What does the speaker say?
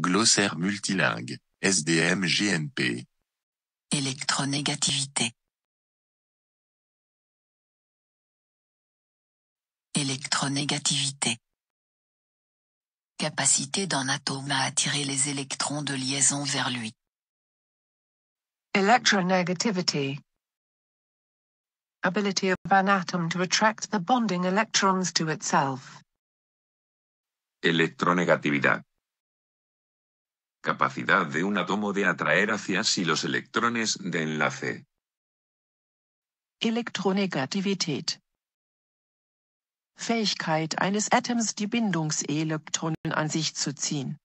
glossaire multilingue, SDM GNP. Électronégativité. Électronégativité. Capacité d'un atome à attirer les électrons de liaison vers lui. Electronegativity. Ability of an atom to attract the bonding electrons to itself. Électronégativité. Capacidad de un átomo de atraer hacia sí los electrones de enlace. Elektronegativität. Fähigkeit eines Atoms, die Bindungselektronen an sich zu ziehen.